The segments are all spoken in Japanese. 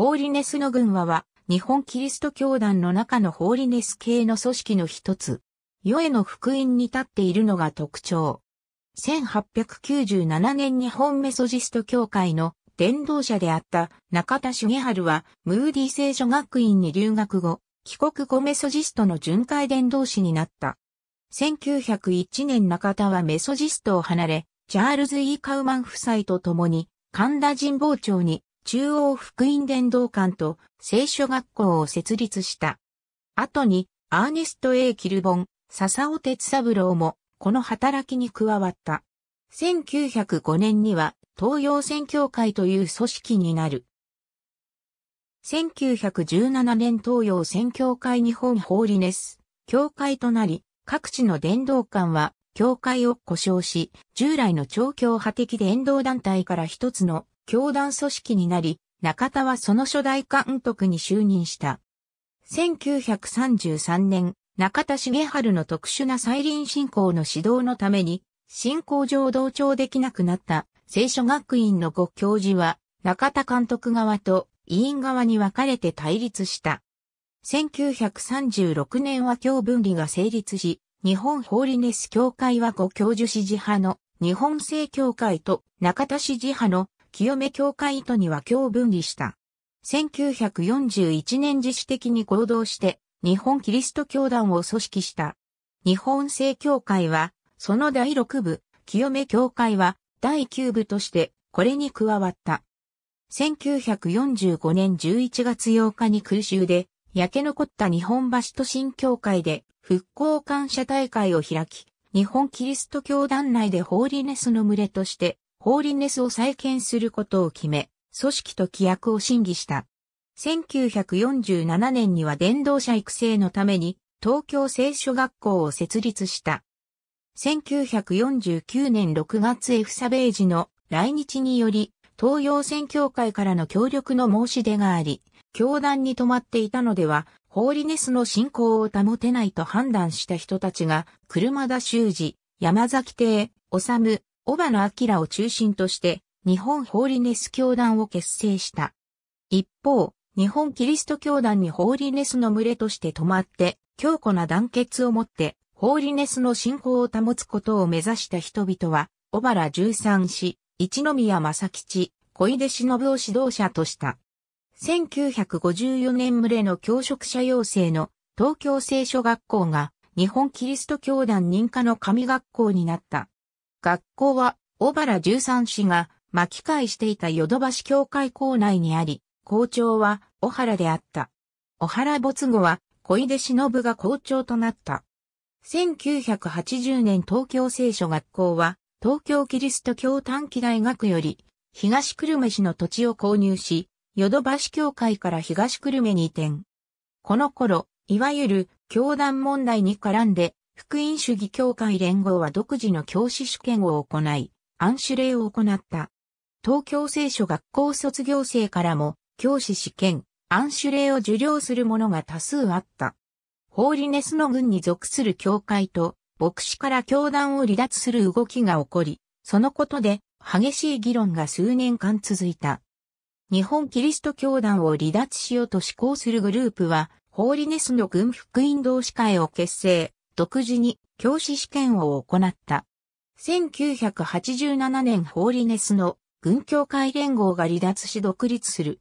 ホーリネスの群話は、日本キリスト教団の中のホーリネス系の組織の一つ。世への福音に立っているのが特徴。1897年日本メソジスト教会の伝道者であった中田茂春は、ムーディ聖書学院に留学後、帰国後メソジストの巡回伝道師になった。1901年中田はメソジストを離れ、チャールズ・イーカウマン夫妻と共に、神田神保町に中央福音伝道館と聖書学校を設立した。後に、アーネスト・エイ・キルボン、笹尾哲三郎も、この働きに加わった。1905年には、東洋宣教会という組織になる。1917年東洋宣教会日本ホーリネス、教会となり、各地の伝道館は、教会を故障し、従来の超教派的伝道団体から一つの教団組織になり、中田はその初代監督に就任した。1933年、中田茂春の特殊な再臨信仰の指導のために、信仰上同調できなくなった聖書学院のご教授は、中田監督側と委員側に分かれて対立した。1936年は教分離が成立し、日本ホーリネス協会はご教授支持派の日本正教会と中田支持派の清め教会とには共分離した。1941年自主的に行動して、日本キリスト教団を組織した。日本正教会は、その第6部、清め教会は、第9部として、これに加わった。1945年11月8日に空襲で、焼け残った日本橋都心教会で、復興感謝大会を開き、日本キリスト教団内でホーリネスの群れとして、ホーリネスを再建することを決め、組織と規約を審議した。1947年には電動車育成のために東京聖書学校を設立した。1949年6月 F サベージの来日により東洋宣教会からの協力の申し出があり、教団に泊まっていたのでは、ホーリネスの信仰を保てないと判断した人たちが、車田修司、山崎邸、治、小花明を中心として日本ホーリネス教団を結成した。一方、日本キリスト教団にホーリネスの群れとして泊まって、強固な団結をもって、ホーリネスの信仰を保つことを目指した人々は、小原十三氏、一宮正吉、小出忍を指導者とした。1954年群れの教職者養成の東京聖書学校が日本キリスト教団認可の神学校になった。学校は、小原十三氏が巻き返していたヨドバシ教会校内にあり、校長は小原であった。小原没後は小出忍が校長となった。1980年東京聖書学校は東京キリスト教短期大学より東久留米市の土地を購入し、ヨドバシ教会から東久留米に移転。この頃、いわゆる教団問題に絡んで福音主義協会連合は独自の教師主権を行い、暗レ令を行った。東京聖書学校卒業生からも、教師試験、暗レ令を受領する者が多数あった。ホーリネスの軍に属する教会と、牧師から教団を離脱する動きが起こり、そのことで激しい議論が数年間続いた。日本キリスト教団を離脱しようと志向するグループは、ホーリネスの軍福音同士会を結成、独自に教師試験を行った。1987年ホーリネスの軍協会連合が離脱し独立する。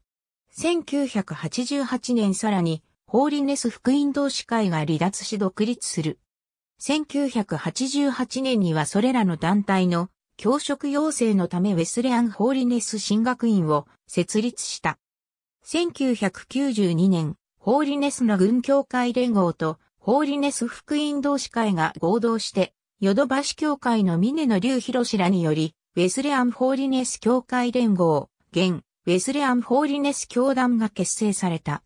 1988年さらにホーリネス福音同士会が離脱し独立する。1988年にはそれらの団体の教職要請のためウェスレアン・ホーリネス進学院を設立した。1992年、ホーリネスの軍協会連合とホーリネス福音同士会が合同して、ヨドバシ協会の峰野隆博氏らにより、ウェスレアン・ホーリネス協会連合、現、ウェスレアン・ホーリネス教団が結成された。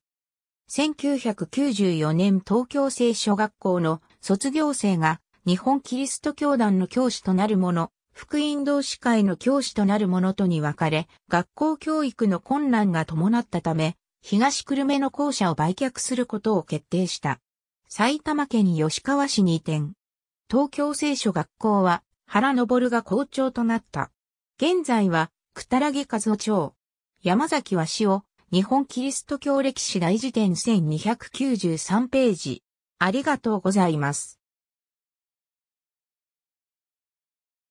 1994年東京聖書学校の卒業生が日本キリスト教団の教師となる者、福音同士会の教師となる者とに分かれ、学校教育の困難が伴ったため、東久留米の校舎を売却することを決定した。埼玉県吉川市に移転。東京聖書学校は原昇が校長となった。現在は、くたらげ和夫町。山崎は市を、日本キリスト教歴史大辞典1293ページ。ありがとうございます。